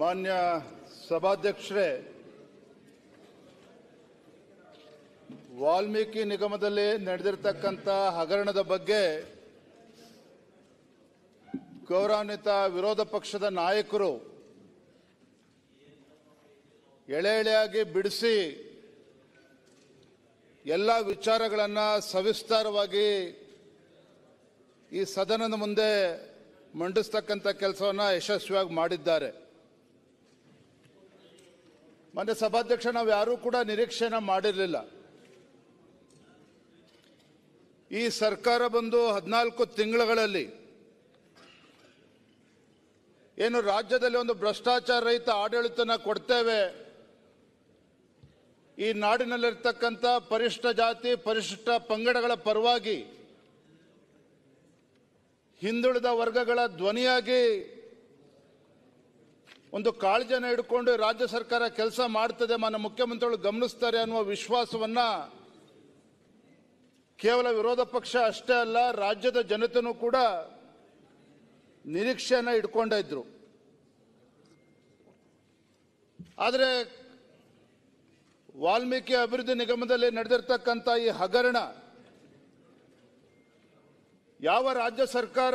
ಮಾನ್ಯ ಸಭಾಧ್ಯಕ್ಷರೇ ವಾಲ್ಮೀಕಿ ನಿಗಮದಲ್ಲಿ ನಡೆದಿರ್ತಕ್ಕಂಥ ಹಗರಣದ ಬಗ್ಗೆ ಗೌರವಾನ್ವಿತ ವಿರೋಧ ಪಕ್ಷದ ನಾಯಕರು ಎಳೆ ಎಳೆಯಾಗಿ ಬಿಡಿಸಿ ಎಲ್ಲ ವಿಚಾರಗಳನ್ನು ಸವಿಸ್ತಾರವಾಗಿ ಈ ಸದನದ ಮುಂದೆ ಮಂಡಿಸ್ತಕ್ಕಂಥ ಕೆಲಸವನ್ನು ಯಶಸ್ವಿಯಾಗಿ ಮಾಡಿದ್ದಾರೆ ಮಾನ್ಯ ಸಭಾಧ್ಯಕ್ಷ ನಾವು ಯಾರೂ ಕೂಡ ನಿರೀಕ್ಷೆನ ಮಾಡಿರಲಿಲ್ಲ ಈ ಸರ್ಕಾರ ಬಂದು ಹದಿನಾಲ್ಕು ತಿಂಗಳುಗಳಲ್ಲಿ ಏನು ರಾಜ್ಯದಲ್ಲಿ ಒಂದು ಭ್ರಷ್ಟಾಚಾರ ರಹಿತ ಆಡಳಿತನ ಕೊಡ್ತೇವೆ ಈ ನಾಡಿನಲ್ಲಿರ್ತಕ್ಕಂಥ ಪರಿಷ್ಠ ಜಾತಿ ಪರಿಶಿಷ್ಟ ಪಂಗಡಗಳ ಪರವಾಗಿ ಹಿಂದುಳಿದ ವರ್ಗಗಳ ಧ್ವನಿಯಾಗಿ ಒಂದು ಕಾಳಜಿಯನ್ನು ಇಟ್ಕೊಂಡು ರಾಜ್ಯ ಸರ್ಕಾರ ಕೆಲಸ ಮಾಡ್ತದೆ ಮನ ಮುಖ್ಯಮಂತ್ರಿಗಳು ಗಮನಿಸ್ತಾರೆ ಅನ್ನುವ ವಿಶ್ವಾಸವನ್ನ ಕೇವಲ ವಿರೋಧ ಪಕ್ಷ ಅಷ್ಟೇ ಅಲ್ಲ ರಾಜ್ಯದ ಜನತೆನೂ ಕೂಡ ನಿರೀಕ್ಷೆಯನ್ನು ಇಟ್ಕೊಂಡಿದ್ರು ಆದರೆ ವಾಲ್ಮೀಕಿ ಅಭಿವೃದ್ಧಿ ನಿಗಮದಲ್ಲಿ ನಡೆದಿರ್ತಕ್ಕಂಥ ಈ ಹಗರಣ ಯಾವ ರಾಜ್ಯ ಸರ್ಕಾರ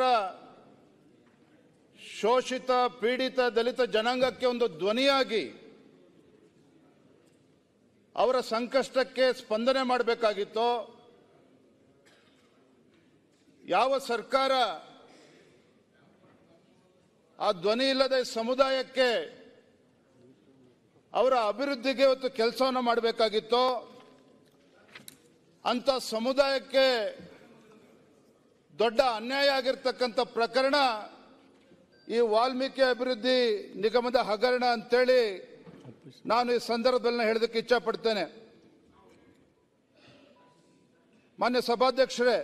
ಶೋಷಿತ ಪೀಡಿತ ದಲಿತ ಜನಾಂಗಕ್ಕೆ ಒಂದು ಧ್ವನಿಯಾಗಿ ಅವರ ಸಂಕಷ್ಟಕ್ಕೆ ಸ್ಪಂದನೆ ಮಾಡಬೇಕಾಗಿತ್ತು ಯಾವ ಸರ್ಕಾರ ಆ ಧ್ವನಿ ಇಲ್ಲದೆ ಸಮುದಾಯಕ್ಕೆ ಅವರ ಅಭಿವೃದ್ಧಿಗೆ ಇವತ್ತು ಕೆಲಸವನ್ನು ಮಾಡಬೇಕಾಗಿತ್ತೋ ಅಂತ ಸಮುದಾಯಕ್ಕೆ ದೊಡ್ಡ ಅನ್ಯಾಯ ಆಗಿರ್ತಕ್ಕಂಥ ಪ್ರಕರಣ ಈ ವಾಲ್ಮೀಕಿ ಅಭಿವೃದ್ಧಿ ನಿಗಮದ ಹಗರಣ ಅಂತೇಳಿ ನಾನು ಈ ಸಂದರ್ಭದಲ್ಲಿ ಹೇಳೋದಕ್ಕೆ ಪಡ್ತೇನೆ ಮಾನ್ಯ ಸಭಾಧ್ಯಕ್ಷರೇ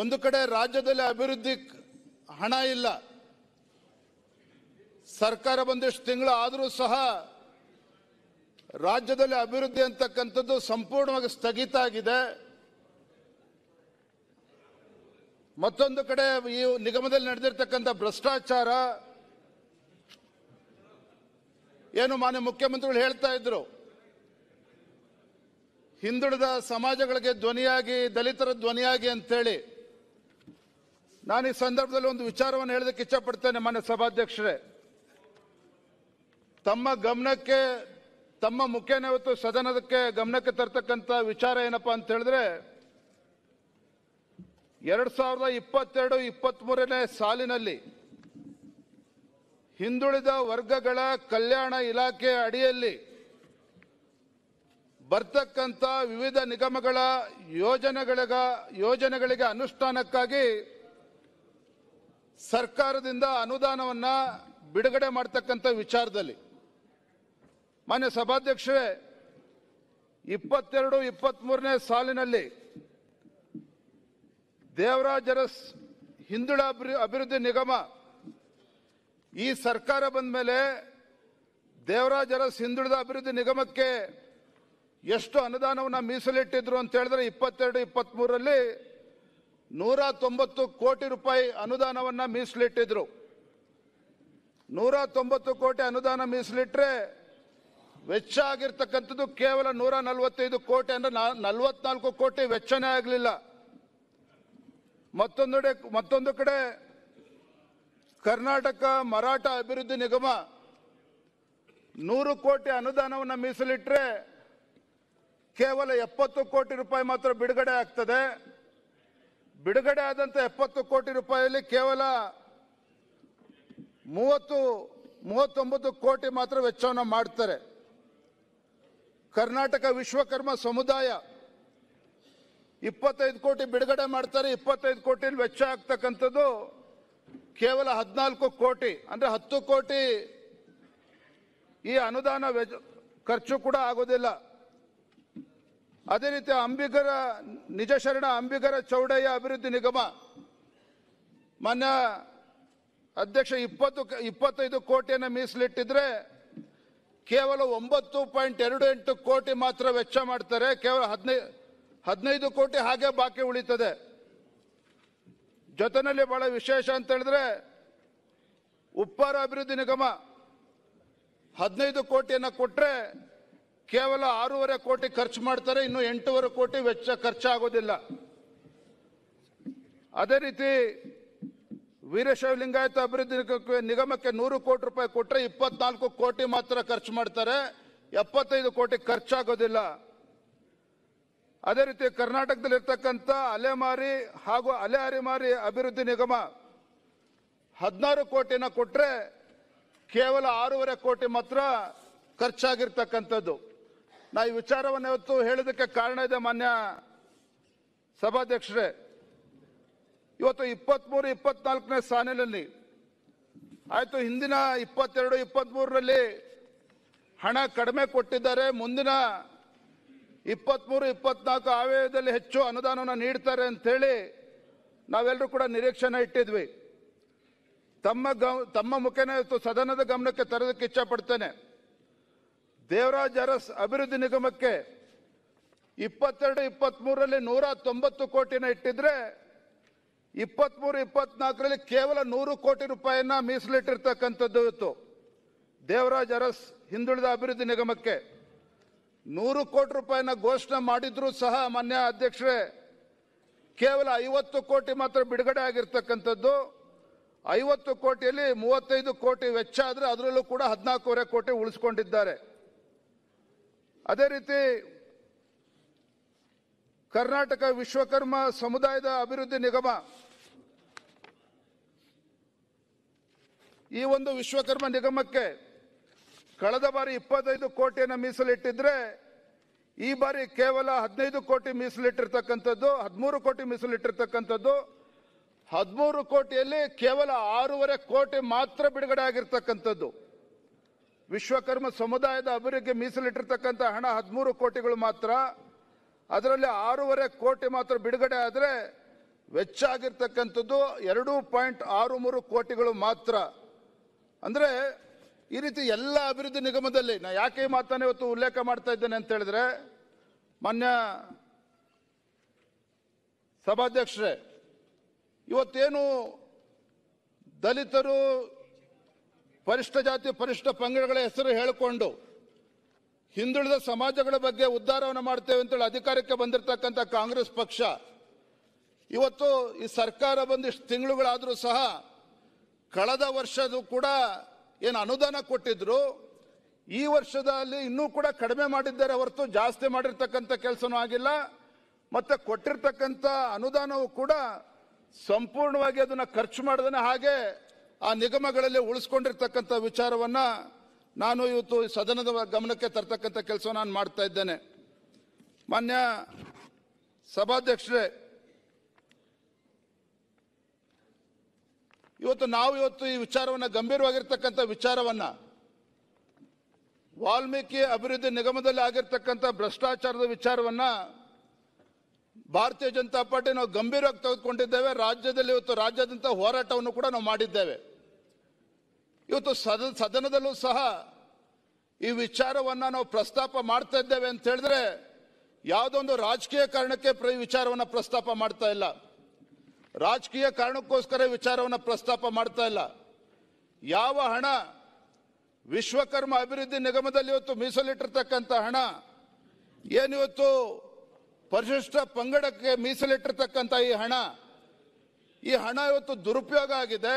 ಒಂದು ಕಡೆ ರಾಜ್ಯದಲ್ಲಿ ಅಭಿವೃದ್ಧಿ ಹಣ ಇಲ್ಲ ಸರ್ಕಾರ ಒಂದಿಷ್ಟು ತಿಂಗಳು ಆದರೂ ಸಹ ರಾಜ್ಯದಲ್ಲಿ ಅಭಿವೃದ್ಧಿ ಅಂತಕ್ಕಂಥದ್ದು ಸಂಪೂರ್ಣವಾಗಿ ಸ್ಥಗಿತ ಆಗಿದೆ ಮತ್ತೊಂದು ಕಡೆ ಈ ನಿಗಮದಲ್ಲಿ ನಡೆದಿರ್ತಕ್ಕಂಥ ಭ್ರಷ್ಟಾಚಾರ ಏನು ಮಾನ್ಯ ಮುಖ್ಯಮಂತ್ರಿಗಳು ಹೇಳ್ತಾ ಇದ್ರು ಹಿಂದುಳಿದ ಸಮಾಜಗಳಿಗೆ ಧ್ವನಿಯಾಗಿ ದಲಿತರ ಧ್ವನಿಯಾಗಿ ಅಂತೇಳಿ ನಾನು ಈ ಸಂದರ್ಭದಲ್ಲಿ ಒಂದು ವಿಚಾರವನ್ನು ಹೇಳೋದಕ್ಕೆ ಇಚ್ಛಪಡ್ತೇನೆ ಮಾನ್ಯ ಸಭಾಧ್ಯಕ್ಷರೇ ತಮ್ಮ ಗಮನಕ್ಕೆ ತಮ್ಮ ಮುಖ್ಯನೇ ಸದನಕ್ಕೆ ಗಮನಕ್ಕೆ ತರ್ತಕ್ಕಂಥ ವಿಚಾರ ಏನಪ್ಪಾ ಅಂತ ಹೇಳಿದ್ರೆ ಎರಡು ಸಾವಿರದ ಇಪ್ಪತ್ತೆರಡು ಮೂರನೇ ಸಾಲಿನಲ್ಲಿ ಹಿಂದುಳಿದ ವರ್ಗಗಳ ಕಲ್ಯಾಣ ಇಲಾಖೆ ಅಡಿಯಲ್ಲಿ ಬರ್ತಕ್ಕಂಥ ವಿವಿಧ ನಿಗಮಗಳ ಯೋಜನೆಗಳಿಗ ಯೋಜನೆಗಳಿಗೆ ಅನುಷ್ಠಾನಕ್ಕಾಗಿ ಸರ್ಕಾರದಿಂದ ಅನುದಾನವನ್ನು ಬಿಡುಗಡೆ ಮಾಡ್ತಕ್ಕಂಥ ವಿಚಾರದಲ್ಲಿ ಮಾನ್ಯ ಸಭಾಧ್ಯಕ್ಷರೇ ಇಪ್ಪತ್ತೆರಡು ಮೂರನೇ ಸಾಲಿನಲ್ಲಿ ದೇವರಾಜರಸ್ ಹಿಂದುಳ ಅಭಿವೃದ್ಧಿ ನಿಗಮ ಈ ಸರ್ಕಾರ ಬಂದ ಮೇಲೆ ದೇವರಾಜರಸ್ ಹಿಂದುಳಿದ ಅಭಿವೃದ್ಧಿ ನಿಗಮಕ್ಕೆ ಎಷ್ಟು ಅನುದಾನವನ್ನು ಮೀಸಲಿಟ್ಟಿದ್ರು ಅಂತ ಹೇಳಿದ್ರೆ ಇಪ್ಪತ್ತೆರಡು ಇಪ್ಪತ್ತ್ಮೂರರಲ್ಲಿ ನೂರ ತೊಂಬತ್ತು ಕೋಟಿ ರೂಪಾಯಿ ಅನುದಾನವನ್ನು ಮೀಸಲಿಟ್ಟಿದ್ರು ನೂರ ತೊಂಬತ್ತು ಕೋಟಿ ಅನುದಾನ ಮೀಸಲಿಟ್ಟರೆ ವೆಚ್ಚ ಆಗಿರ್ತಕ್ಕಂಥದ್ದು ಕೇವಲ ನೂರ ನಲವತ್ತೈದು ಕೋಟಿ ಅಂದರೆ ನಾ ಕೋಟಿ ವೆಚ್ಚನೇ ಆಗಲಿಲ್ಲ ಮತ್ತೊಂದೆಡೆ ಮತ್ತೊಂದು ಕಡೆ ಕರ್ನಾಟಕ ಮರಾಠ ಅಭಿವೃದ್ಧಿ ನಿಗಮ ನೂರು ಕೋಟಿ ಅನುದಾನವನ್ನು ಮೀಸಲಿಟ್ಟರೆ ಕೇವಲ ಎಪ್ಪತ್ತು ಕೋಟಿ ರೂಪಾಯಿ ಮಾತ್ರ ಬಿಡುಗಡೆ ಆಗ್ತದೆ ಬಿಡುಗಡೆ ಆದಂಥ ಎಪ್ಪತ್ತು ಕೋಟಿ ರೂಪಾಯಿಯಲ್ಲಿ ಕೇವಲ ಮೂವತ್ತು ಮೂವತ್ತೊಂಬತ್ತು ಕೋಟಿ ಮಾತ್ರ ವೆಚ್ಚವನ್ನು ಮಾಡ್ತಾರೆ ಕರ್ನಾಟಕ ವಿಶ್ವಕರ್ಮ ಸಮುದಾಯ ಇಪ್ಪತ್ತೈದು ಕೋಟಿ ಬಿಡುಗಡೆ ಮಾಡ್ತಾರೆ ಇಪ್ಪತ್ತೈದು ಕೋಟಿ ವೆಚ್ಚ ಆಗ್ತಕ್ಕಂಥದ್ದು ಕೇವಲ ಹದಿನಾಲ್ಕು ಕೋಟಿ ಅಂದರೆ ಹತ್ತು ಕೋಟಿ ಈ ಅನುದಾನ ವೆಚ್ಚ ಖರ್ಚು ಕೂಡ ಆಗೋದಿಲ್ಲ ಅದೇ ರೀತಿ ಅಂಬಿಗರ ನಿಜ ಶರಣ ಅಂಬಿಗರ ಚೌಡಯ್ಯ ಅಭಿವೃದ್ಧಿ ನಿಗಮ ಮಾನ್ಯ ಅಧ್ಯಕ್ಷ ಇಪ್ಪತ್ತು ಇಪ್ಪತ್ತೈದು ಕೋಟಿಯನ್ನು ಮೀಸಲಿಟ್ಟಿದ್ರೆ ಕೇವಲ ಒಂಬತ್ತು ಪಾಯಿಂಟ್ ಎರಡು ಎಂಟು ಕೋಟಿ ಮಾತ್ರ ವೆಚ್ಚ ಮಾಡ್ತಾರೆ ಕೇವಲ ಹದಿನೈದು ಹದಿನೈದು ಕೋಟಿ ಹಾಗೆ ಬಾಕಿ ಉಳಿತದೆ ಜೊತೆಯಲ್ಲಿ ಬಹಳ ವಿಶೇಷ ಅಂತ ಹೇಳಿದ್ರೆ ಉಪ್ಪಾರ ಅಭಿವೃದ್ಧಿ ನಿಗಮ ಹದಿನೈದು ಕೋಟಿಯನ್ನು ಕೊಟ್ಟರೆ ಕೇವಲ ಆರೂವರೆ ಕೋಟಿ ಖರ್ಚು ಮಾಡ್ತಾರೆ ಇನ್ನು ಎಂಟೂವರೆ ಕೋಟಿ ವೆಚ್ಚ ಖರ್ಚಾಗೋದಿಲ್ಲ ಅದೇ ರೀತಿ ವೀರಶೈವ ಲಿಂಗಾಯತ ಅಭಿವೃದ್ಧಿ ನಿಗಮಕ್ಕೆ ನೂರು ಕೋಟಿ ರೂಪಾಯಿ ಕೊಟ್ಟರೆ ಇಪ್ಪತ್ನಾಲ್ಕು ಕೋಟಿ ಮಾತ್ರ ಖರ್ಚು ಮಾಡ್ತಾರೆ ಎಪ್ಪತ್ತೈದು ಕೋಟಿ ಖರ್ಚಾಗೋದಿಲ್ಲ ಅದೇ ರೀತಿ ಕರ್ನಾಟಕದಲ್ಲಿರ್ತಕ್ಕಂಥ ಅಲೆಮಾರಿ ಹಾಗೂ ಅಲೆ ಅರೆಮಾರಿ ಅಭಿವೃದ್ಧಿ ನಿಗಮ ಹದಿನಾರು ಕೋಟಿನ ಕೊಟ್ಟರೆ ಕೇವಲ ಆರೂವರೆ ಕೋಟಿ ಮಾತ್ರ ಖರ್ಚಾಗಿರ್ತಕ್ಕಂಥದ್ದು ನಾ ಈ ವಿಚಾರವನ್ನು ಇವತ್ತು ಹೇಳೋದಕ್ಕೆ ಕಾರಣ ಇದೆ ಮಾನ್ಯ ಸಭಾಧ್ಯಕ್ಷರೇ ಇವತ್ತು ಇಪ್ಪತ್ತ್ಮೂರು ಇಪ್ಪತ್ನಾಲ್ಕನೇ ಸಾಲಿನಲ್ಲಿ ಆಯಿತು ಹಿಂದಿನ ಇಪ್ಪತ್ತೆರಡು ಇಪ್ಪತ್ತ್ಮೂರರಲ್ಲಿ ಹಣ ಕಡಿಮೆ ಕೊಟ್ಟಿದ್ದಾರೆ ಮುಂದಿನ ಇಪ್ಪತ್ತ್ಮೂರು ಇಪ್ಪತ್ನಾಲ್ಕು ಆವೇದಲ್ಲಿ ಹೆಚ್ಚು ಅನುದಾನವನ್ನು ನೀಡ್ತಾರೆ ಅಂಥೇಳಿ ನಾವೆಲ್ಲರೂ ಕೂಡ ನಿರೀಕ್ಷೆನ ಇಟ್ಟಿದ್ವಿ ತಮ್ಮ ಗಮ ತಮ್ಮ ಮುಖೇನ ಇವತ್ತು ಸದನದ ಗಮನಕ್ಕೆ ತರೋದಕ್ಕೆ ಇಚ್ಛಪಡ್ತೇನೆ ದೇವರಾಜ್ ಅರಸ್ ಅಭಿವೃದ್ಧಿ ನಿಗಮಕ್ಕೆ ಇಪ್ಪತ್ತೆರಡು ಇಪ್ಪತ್ತ್ಮೂರರಲ್ಲಿ ನೂರ ತೊಂಬತ್ತು ಕೋಟಿನ ಇಟ್ಟಿದ್ರೆ ಇಪ್ಪತ್ತ್ಮೂರು ಇಪ್ಪತ್ನಾಲ್ಕರಲ್ಲಿ ಕೇವಲ ನೂರು ಕೋಟಿ ರೂಪಾಯಿಯನ್ನು ಮೀಸಲಿಟ್ಟಿರ್ತಕ್ಕಂಥದ್ದು ಇತ್ತು ದೇವರಾಜ್ ಅರಸ್ ಹಿಂದುಳಿದ ಅಭಿವೃದ್ಧಿ ನಿಗಮಕ್ಕೆ ನೂರು ಕೋಟಿ ರೂಪಾಯಿನ ಘೋಷಣೆ ಮಾಡಿದ್ರೂ ಸಹ ಮಾನ್ಯ ಅಧ್ಯಕ್ಷರೇ ಕೇವಲ ಐವತ್ತು ಕೋಟಿ ಮಾತ್ರ ಬಿಡುಗಡೆ ಆಗಿರ್ತಕ್ಕಂಥದ್ದು ಐವತ್ತು ಕೋಟಿಯಲ್ಲಿ ಮೂವತ್ತೈದು ಕೋಟಿ ವೆಚ್ಚ ಆದರೆ ಅದರಲ್ಲೂ ಕೂಡ ಹದಿನಾಲ್ಕೂವರೆ ಕೋಟಿ ಉಳಿಸ್ಕೊಂಡಿದ್ದಾರೆ ಅದೇ ರೀತಿ ಕರ್ನಾಟಕ ವಿಶ್ವಕರ್ಮ ಸಮುದಾಯದ ಅಭಿವೃದ್ಧಿ ನಿಗಮ ಈ ಒಂದು ವಿಶ್ವಕರ್ಮ ನಿಗಮಕ್ಕೆ ಕಳೆದ ಬಾರಿ ಇಪ್ಪತ್ತೈದು ಕೋಟಿಯನ್ನು ಮೀಸಲಿಟ್ಟಿದ್ರೆ ಈ ಬಾರಿ ಕೇವಲ ಹದಿನೈದು ಕೋಟಿ ಮೀಸಲಿಟ್ಟಿರ್ತಕ್ಕಂಥದ್ದು ಹದಿಮೂರು ಕೋಟಿ ಮೀಸಲಿಟ್ಟಿರ್ತಕ್ಕಂಥದ್ದು ಹದಿಮೂರು ಕೋಟಿಯಲ್ಲಿ ಕೇವಲ ಆರೂವರೆ ಕೋಟಿ ಮಾತ್ರ ಬಿಡುಗಡೆ ಆಗಿರ್ತಕ್ಕಂಥದ್ದು ವಿಶ್ವಕರ್ಮ ಸಮುದಾಯದ ಅಭಿವೃದ್ಧಿಗೆ ಮೀಸಲಿಟ್ಟಿರ್ತಕ್ಕಂಥ ಹಣ ಹದಿಮೂರು ಕೋಟಿಗಳು ಮಾತ್ರ ಅದರಲ್ಲಿ ಆರೂವರೆ ಕೋಟಿ ಮಾತ್ರ ಬಿಡುಗಡೆ ಆದರೆ ವೆಚ್ಚ ಆಗಿರ್ತಕ್ಕಂಥದ್ದು ಎರಡು ಪಾಯಿಂಟ್ ಆರು ಮೂರು ಕೋಟಿಗಳು ಮಾತ್ರ ಅಂದರೆ ಈ ರೀತಿ ಎಲ್ಲ ಅಭಿವೃದ್ಧಿ ನಿಗಮದಲ್ಲಿ ನಾ ಯಾಕೆ ಮಾತನ್ನು ಇವತ್ತು ಉಲ್ಲೇಖ ಮಾಡ್ತಾ ಇದ್ದೇನೆ ಅಂತ ಹೇಳಿದ್ರೆ ಮಾನ್ಯ ಸಭಾಧ್ಯಕ್ಷರೇ ಇವತ್ತೇನು ದಲಿತರು ಪರಿಷ್ಠ ಜಾತಿ ಪರಿಷ್ಠ ಪಂಗಡಗಳ ಹೆಸರು ಹೇಳಿಕೊಂಡು ಹಿಂದುಳಿದ ಸಮಾಜಗಳ ಬಗ್ಗೆ ಉದ್ಧಾರವನ್ನು ಮಾಡ್ತೇವೆ ಅಂತೇಳಿ ಅಧಿಕಾರಕ್ಕೆ ಬಂದಿರತಕ್ಕಂಥ ಕಾಂಗ್ರೆಸ್ ಪಕ್ಷ ಇವತ್ತು ಈ ಸರ್ಕಾರ ಬಂದಿಷ್ಟು ತಿಂಗಳುಗಳಾದರೂ ಸಹ ಕಳೆದ ವರ್ಷದ ಕೂಡ ಏನು ಅನುದಾನ ಕೊಟ್ಟಿದ್ರು ಈ ವರ್ಷದಲ್ಲಿ ಇನ್ನೂ ಕೂಡ ಕಡಿಮೆ ಮಾಡಿದ್ದಾರೆ ಹೊರತು ಜಾಸ್ತಿ ಮಾಡಿರ್ತಕ್ಕಂಥ ಕೆಲಸನೂ ಆಗಿಲ್ಲ ಮತ್ತೆ ಕೊಟ್ಟಿರ್ತಕ್ಕಂಥ ಅನುದಾನವೂ ಕೂಡ ಸಂಪೂರ್ಣವಾಗಿ ಅದನ್ನ ಖರ್ಚು ಮಾಡದೇ ಹಾಗೆ ಆ ನಿಗಮಗಳಲ್ಲಿ ಉಳಿಸ್ಕೊಂಡಿರ್ತಕ್ಕಂಥ ವಿಚಾರವನ್ನ ನಾನು ಇವತ್ತು ಸದನದ ಗಮನಕ್ಕೆ ತರ್ತಕ್ಕಂಥ ಕೆಲಸ ನಾನು ಮಾಡ್ತಾ ಇದ್ದೇನೆ ಮಾನ್ಯ ಸಭಾಧ್ಯಕ್ಷರೇ ಇವತ್ತು ನಾವು ಇವತ್ತು ಈ ವಿಚಾರವನ್ನು ಗಂಭೀರವಾಗಿರ್ತಕ್ಕಂಥ ವಿಚಾರವನ್ನು ವಾಲ್ಮೀಕಿ ಅಭಿವೃದ್ಧಿ ನಿಗಮದಲ್ಲಿ ಆಗಿರ್ತಕ್ಕಂಥ ಭ್ರಷ್ಟಾಚಾರದ ವಿಚಾರವನ್ನು ಭಾರತೀಯ ಜನತಾ ಪಾರ್ಟಿ ನಾವು ಗಂಭೀರವಾಗಿ ತೆಗೆದುಕೊಂಡಿದ್ದೇವೆ ರಾಜ್ಯದಲ್ಲಿ ಇವತ್ತು ರಾಜ್ಯಾದ್ಯಂತ ಹೋರಾಟವನ್ನು ಕೂಡ ನಾವು ಮಾಡಿದ್ದೇವೆ ಇವತ್ತು ಸದ ಸದನದಲ್ಲೂ ಸಹ ಈ ವಿಚಾರವನ್ನು ನಾವು ಪ್ರಸ್ತಾಪ ಮಾಡ್ತಾ ಇದ್ದೇವೆ ಅಂತ ಹೇಳಿದ್ರೆ ಯಾವುದೊಂದು ರಾಜಕೀಯ ಕಾರಣಕ್ಕೆ ಈ ವಿಚಾರವನ್ನು ಪ್ರಸ್ತಾಪ ಮಾಡ್ತಾ ಇಲ್ಲ ರಾಜಕೀಯ ಕಾರಣಕ್ಕೋಸ್ಕರ ವಿಚಾರವನ್ನು ಪ್ರಸ್ತಾಪ ಮಾಡ್ತಾ ಇಲ್ಲ ಯಾವ ಹಣ ವಿಶ್ವಕರ್ಮ ಅಭಿವೃದ್ಧಿ ನಿಗಮದಲ್ಲಿ ಇವತ್ತು ಮೀಸಲಿಟ್ಟಿರ್ತಕ್ಕಂಥ ಹಣ ಏನಿವತ್ತು ಪರಿಶಿಷ್ಟ ಪಂಗಡಕ್ಕೆ ಮೀಸಲಿಟ್ಟಿರ್ತಕ್ಕಂಥ ಈ ಹಣ ಈ ಹಣ ಇವತ್ತು ದುರುಪಯೋಗ ಆಗಿದೆ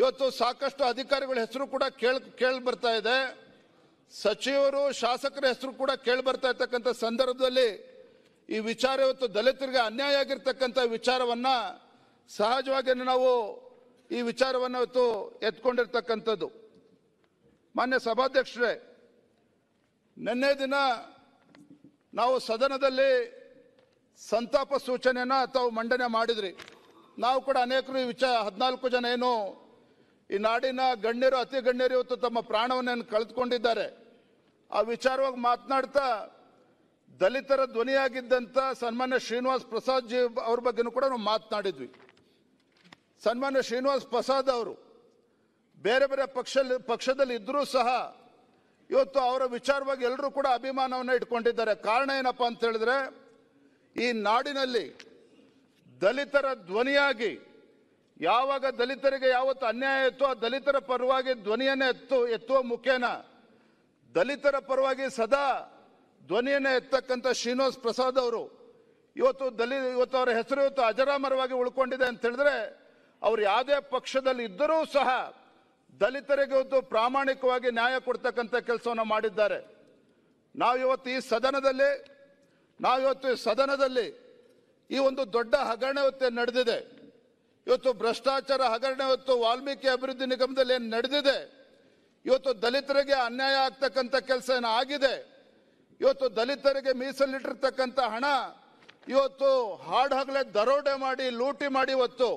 ಇವತ್ತು ಸಾಕಷ್ಟು ಅಧಿಕಾರಿಗಳ ಹೆಸರು ಕೂಡ ಕೇಳ್ ಕೇಳಿ ಬರ್ತಾ ಇದೆ ಸಚಿವರು ಶಾಸಕರ ಹೆಸರು ಕೂಡ ಕೇಳಿ ಬರ್ತಾ ಇರ್ತಕ್ಕಂಥ ಸಂದರ್ಭದಲ್ಲಿ ಈ ವಿಚಾರ ಇವತ್ತು ದಲಿತರಿಗೆ ಅನ್ಯಾಯ ಆಗಿರ್ತಕ್ಕಂಥ ವಿಚಾರವನ್ನು ಸಹಜವಾಗಿ ನಾವು ಈ ವಿಚಾರವನ್ನು ಇವತ್ತು ಎತ್ಕೊಂಡಿರ್ತಕ್ಕಂಥದ್ದು ಮಾನ್ಯ ಸಭಾಧ್ಯಕ್ಷರೇ ನಿನ್ನೆ ದಿನ ನಾವು ಸದನದಲ್ಲಿ ಸಂತಾಪ ಸೂಚನೆಯನ್ನು ತಾವು ಮಂಡನೆ ಮಾಡಿದ್ರಿ ನಾವು ಕೂಡ ಅನೇಕರು ಈ ವಿಚಾರ ಹದಿನಾಲ್ಕು ಜನ ಏನು ಈ ನಾಡಿನ ಗಣ್ಯರು ಅತಿ ಗಣ್ಯರು ಇವತ್ತು ತಮ್ಮ ಪ್ರಾಣವನ್ನು ಕಳೆದುಕೊಂಡಿದ್ದಾರೆ ಆ ವಿಚಾರವಾಗಿ ಮಾತನಾಡ್ತಾ ದಲಿತರ ಧ್ವನಿಯಾಗಿದ್ದಂಥ ಸನ್ಮಾನ್ಯ ಶ್ರೀನಿವಾಸ್ ಪ್ರಸಾದ್ ಜಿ ಅವ್ರ ಬಗ್ಗೆನೂ ಕೂಡ ನಾವು ಮಾತನಾಡಿದ್ವಿ ಸನ್ಮಾನ್ಯ ಶ್ರೀನಿವಾಸ್ ಪ್ರಸಾದ್ ಅವರು ಬೇರೆ ಬೇರೆ ಪಕ್ಷ ಪಕ್ಷದಲ್ಲಿ ಇದ್ದರೂ ಸಹ ಇವತ್ತು ಅವರ ವಿಚಾರವಾಗಿ ಎಲ್ಲರೂ ಕೂಡ ಅಭಿಮಾನವನ್ನು ಇಟ್ಕೊಂಡಿದ್ದಾರೆ ಕಾರಣ ಏನಪ್ಪ ಅಂತ ಹೇಳಿದ್ರೆ ಈ ನಾಡಿನಲ್ಲಿ ದಲಿತರ ಧ್ವನಿಯಾಗಿ ಯಾವಾಗ ದಲಿತರಿಗೆ ಯಾವತ್ತು ಅನ್ಯಾಯ ಇತ್ತು ಆ ದಲಿತರ ಪರವಾಗಿ ಧ್ವನಿಯನ್ನು ಎತ್ತು ಎತ್ತುವ ಮುಖೇನ ದಲಿತರ ಪರವಾಗಿ ಸದಾ ಧ್ವನಿಯನ್ನು ಎತ್ತಕ್ಕಂಥ ಶ್ರೀನಿವಾಸ್ ಪ್ರಸಾದ್ ಅವರು ಇವತ್ತು ದಲಿ ಇವತ್ತು ಅವರ ಹೆಸರು ಇವತ್ತು ಅಜರಾಮರವಾಗಿ ಉಳ್ಕೊಂಡಿದೆ ಅಂತ ಹೇಳಿದ್ರೆ ಅವ್ರು ಯಾವುದೇ ಪಕ್ಷದಲ್ಲಿ ಇದ್ದರೂ ಸಹ ದಲಿತರಿಗೆ ಇವತ್ತು ಪ್ರಾಮಾಣಿಕವಾಗಿ ನ್ಯಾಯ ಕೊಡ್ತಕ್ಕಂಥ ಕೆಲಸವನ್ನು ಮಾಡಿದ್ದಾರೆ ನಾವು ಇವತ್ತು ಈ ಸದನದಲ್ಲಿ ನಾವು ಇವತ್ತು ಈ ಸದನದಲ್ಲಿ ಈ ಒಂದು ದೊಡ್ಡ ಹಗರಣ ಇವತ್ತು ನಡೆದಿದೆ ಇವತ್ತು ಭ್ರಷ್ಟಾಚಾರ ಹಗರಣ ಇವತ್ತು ವಾಲ್ಮೀಕಿ ಅಭಿವೃದ್ಧಿ ನಿಗಮದಲ್ಲಿ ಏನು ನಡೆದಿದೆ ಇವತ್ತು ದಲಿತರಿಗೆ ಅನ್ಯಾಯ ಆಗ್ತಕ್ಕಂಥ ಕೆಲಸ ಆಗಿದೆ ಇವತ್ತು ದಲಿತರಿಗೆ ಮೀಸಲಿಟ್ಟಿರ್ತಕ್ಕಂಥ ಹಣ ಇವತ್ತು ಹಾಡು ಹಗಲೇ ದರೋಡೆ ಮಾಡಿ ಲೂಟಿ ಮಾಡಿ ಇವತ್ತು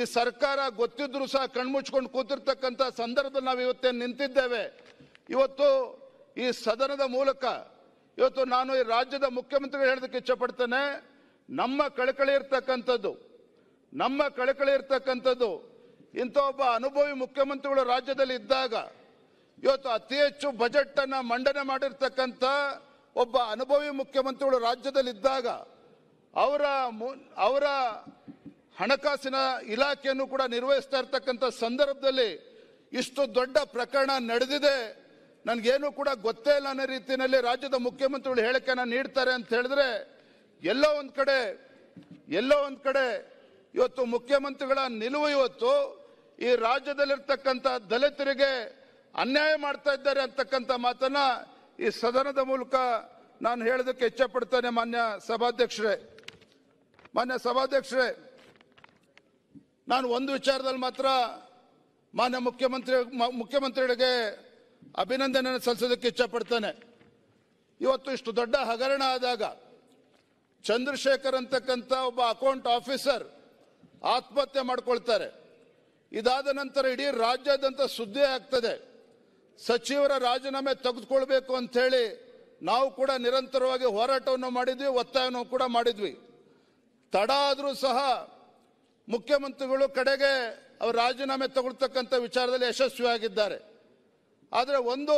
ಈ ಸರ್ಕಾರ ಗೊತ್ತಿದ್ರು ಸಹ ಕಣ್ಮುಚ್ಕೊಂಡು ಕೂತಿರ್ತಕ್ಕಂಥ ಸಂದರ್ಭದಲ್ಲಿ ನಾವು ಇವತ್ತೇ ನಿಂತಿದ್ದೇವೆ ಇವತ್ತು ಈ ಸದನದ ಮೂಲಕ ಇವತ್ತು ನಾನು ಈ ರಾಜ್ಯದ ಮುಖ್ಯಮಂತ್ರಿಗಳು ಹೇಳೋದಕ್ಕೆ ಇಚ್ಛಪಡ್ತೇನೆ ನಮ್ಮ ಕಳಕಳಿ ಇರ್ತಕ್ಕಂಥದ್ದು ನಮ್ಮ ಕಳಕಳಿ ಇರ್ತಕ್ಕಂಥದ್ದು ಇಂಥ ಒಬ್ಬ ಅನುಭವಿ ಮುಖ್ಯಮಂತ್ರಿಗಳು ರಾಜ್ಯದಲ್ಲಿ ಇದ್ದಾಗ ಇವತ್ತು ಅತಿ ಹೆಚ್ಚು ಬಜೆಟ್ ಅನ್ನ ಮಂಡನೆ ಮಾಡಿರ್ತಕ್ಕಂಥ ಒಬ್ಬ ಅನುಭವಿ ಮುಖ್ಯಮಂತ್ರಿಗಳು ರಾಜ್ಯದಲ್ಲಿದ್ದಾಗ ಅವರ ಅವರ ಹಣಕಾಸಿನ ಇಲಾಖೆಯನ್ನು ಕೂಡ ನಿರ್ವಹಿಸ್ತಾ ಇರ್ತಕ್ಕಂಥ ಸಂದರ್ಭದಲ್ಲಿ ಇಷ್ಟು ದೊಡ್ಡ ಪ್ರಕರಣ ನಡೆದಿದೆ ನನಗೇನು ಕೂಡ ಗೊತ್ತೇ ಇಲ್ಲ ಅನ್ನೋ ರೀತಿಯಲ್ಲಿ ರಾಜ್ಯದ ಮುಖ್ಯಮಂತ್ರಿಗಳು ಹೇಳಿಕೆಯನ್ನು ನೀಡ್ತಾರೆ ಅಂತ ಹೇಳಿದ್ರೆ ಎಲ್ಲೋ ಒಂದು ಕಡೆ ಎಲ್ಲೋ ಒಂದು ಕಡೆ ಇವತ್ತು ಮುಖ್ಯಮಂತ್ರಿಗಳ ನಿಲುವು ಇವತ್ತು ಈ ರಾಜ್ಯದಲ್ಲಿರ್ತಕ್ಕಂಥ ದಲಿತರಿಗೆ ಅನ್ಯಾಯ ಮಾಡ್ತಾ ಇದ್ದಾರೆ ಅಂತಕ್ಕಂಥ ಮಾತನ್ನ ಈ ಸದನದ ಮೂಲಕ ನಾನು ಹೇಳೋದಕ್ಕೆ ಪಡ್ತೇನೆ ಮಾನ್ಯ ಸಭಾಧ್ಯಕ್ಷರೇ ಮಾನ್ಯ ಸಭಾಧ್ಯಕ್ಷರೇ ನಾನು ಒಂದು ವಿಚಾರದಲ್ಲಿ ಮಾತ್ರ ಮಾನ್ಯ ಮುಖ್ಯಮಂತ್ರಿ ಮುಖ್ಯಮಂತ್ರಿಗಳಿಗೆ ಅಭಿನಂದನೆ ಸಲ್ಲಿಸೋದಕ್ಕೆ ಪಡ್ತೇನೆ ಇವತ್ತು ಇಷ್ಟು ದೊಡ್ಡ ಹಗರಣ ಆದಾಗ ಚಂದ್ರಶೇಖರ್ ಅಂತಕ್ಕಂಥ ಒಬ್ಬ ಅಕೌಂಟ್ ಆಫೀಸರ್ ಆತ್ಮಹತ್ಯೆ ಮಾಡ್ಕೊಳ್ತಾರೆ ಇದಾದ ನಂತರ ಇಡೀ ರಾಜ್ಯಾದ್ಯಂತ ಸುದ್ದಿ ಆಗ್ತದೆ ಸಚಿವರ ರಾಜೀನಾಮೆ ತೆಗೆದುಕೊಳ್ಬೇಕು ಅಂತ ಹೇಳಿ ನಾವು ಕೂಡ ನಿರಂತರವಾಗಿ ಹೋರಾಟವನ್ನು ಮಾಡಿದ್ವಿ ಒತ್ತಾಯವನ್ನು ಕೂಡ ಮಾಡಿದ್ವಿ ತಡ ಆದರೂ ಸಹ ಮುಖ್ಯಮಂತ್ರಿಗಳು ಕಡೆಗೆ ಅವರು ರಾಜೀನಾಮೆ ತಗೊಳ್ತಕ್ಕಂಥ ವಿಚಾರದಲ್ಲಿ ಯಶಸ್ವಿಯಾಗಿದ್ದಾರೆ ಆದರೆ ಒಂದು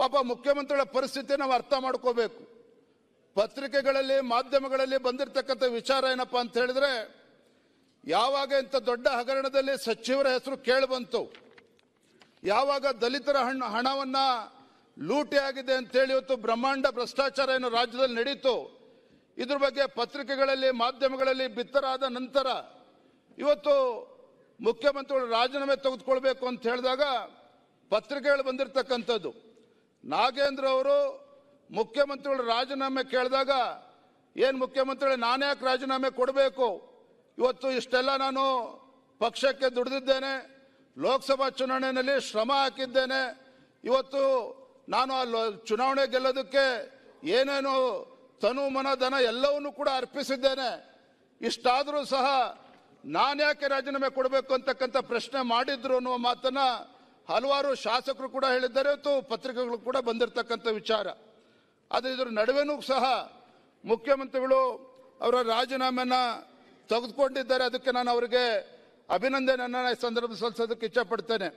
ಪಾಪ ಮುಖ್ಯಮಂತ್ರಿಗಳ ಪರಿಸ್ಥಿತಿ ನಾವು ಅರ್ಥ ಮಾಡ್ಕೋಬೇಕು ಪತ್ರಿಕೆಗಳಲ್ಲಿ ಮಾಧ್ಯಮಗಳಲ್ಲಿ ಬಂದಿರತಕ್ಕಂಥ ವಿಚಾರ ಏನಪ್ಪ ಅಂತ ಹೇಳಿದ್ರೆ ಯಾವಾಗ ಇಂಥ ದೊಡ್ಡ ಹಗರಣದಲ್ಲಿ ಸಚಿವರ ಹೆಸರು ಕೇಳಿ ಯಾವಾಗ ದಲಿತರ ಹಣ ಹಣವನ್ನು ಲೂಟಿ ಆಗಿದೆ ಅಂತೇಳಿ ಇವತ್ತು ಬ್ರಹ್ಮಾಂಡ ಭ್ರಷ್ಟಾಚಾರ ಏನು ರಾಜ್ಯದಲ್ಲಿ ನಡೀತು ಇದ್ರ ಬಗ್ಗೆ ಪತ್ರಿಕೆಗಳಲ್ಲಿ ಮಾಧ್ಯಮಗಳಲ್ಲಿ ಬಿತ್ತರಾದ ನಂತರ ಇವತ್ತು ಮುಖ್ಯಮಂತ್ರಿಗಳು ರಾಜೀನಾಮೆ ತೆಗೆದುಕೊಳ್ಬೇಕು ಅಂತ ಹೇಳಿದಾಗ ಪತ್ರಿಕೆಗಳು ಬಂದಿರತಕ್ಕಂಥದ್ದು ನಾಗೇಂದ್ರ ಅವರು ಮುಖ್ಯಮಂತ್ರಿಗಳು ರಾಜೀನಾಮೆ ಕೇಳಿದಾಗ ಏನು ಮುಖ್ಯಮಂತ್ರಿಗಳು ನಾನು ಯಾಕೆ ರಾಜೀನಾಮೆ ಕೊಡಬೇಕು ಇವತ್ತು ಇಷ್ಟೆಲ್ಲ ನಾನು ಪಕ್ಷಕ್ಕೆ ದುಡಿದಿದ್ದೇನೆ ಲೋಕಸಭಾ ಚುನಾವಣೆಯಲ್ಲಿ ಶ್ರಮ ಹಾಕಿದ್ದೇನೆ ಇವತ್ತು ನಾನು ಆ ಚುನಾವಣೆ ಗೆಲ್ಲೋದಕ್ಕೆ ಏನೇನು ತನು ಮನ ಧನ ಎಲ್ಲವನ್ನೂ ಕೂಡ ಅರ್ಪಿಸಿದ್ದೇನೆ ಇಷ್ಟಾದರೂ ಸಹ ನಾನು ಯಾಕೆ ರಾಜೀನಾಮೆ ಕೊಡಬೇಕು ಅಂತಕ್ಕಂಥ ಪ್ರಶ್ನೆ ಮಾಡಿದ್ರು ಅನ್ನುವ ಮಾತನ್ನು ಹಲವಾರು ಶಾಸಕರು ಕೂಡ ಹೇಳಿದ್ದಾರೆ ಇವತ್ತು ಪತ್ರಿಕೆಗಳು ಕೂಡ ಬಂದಿರತಕ್ಕಂಥ ವಿಚಾರ ಆದರೆ ಇದರ ನಡುವೆನೂ ಸಹ ಮುಖ್ಯಮಂತ್ರಿಗಳು ಅವರ ರಾಜೀನಾಮೆನ ತೆಗೆದುಕೊಂಡಿದ್ದಾರೆ ಅದಕ್ಕೆ ನಾನು ಅವರಿಗೆ ಅಭಿನಂದನನ್ನು ಸಂದರ್ಭ ಸಲ್ಲಿಸೋದಕ್ಕೆ ಇಚ್ಛಪಡ್ತೇನೆ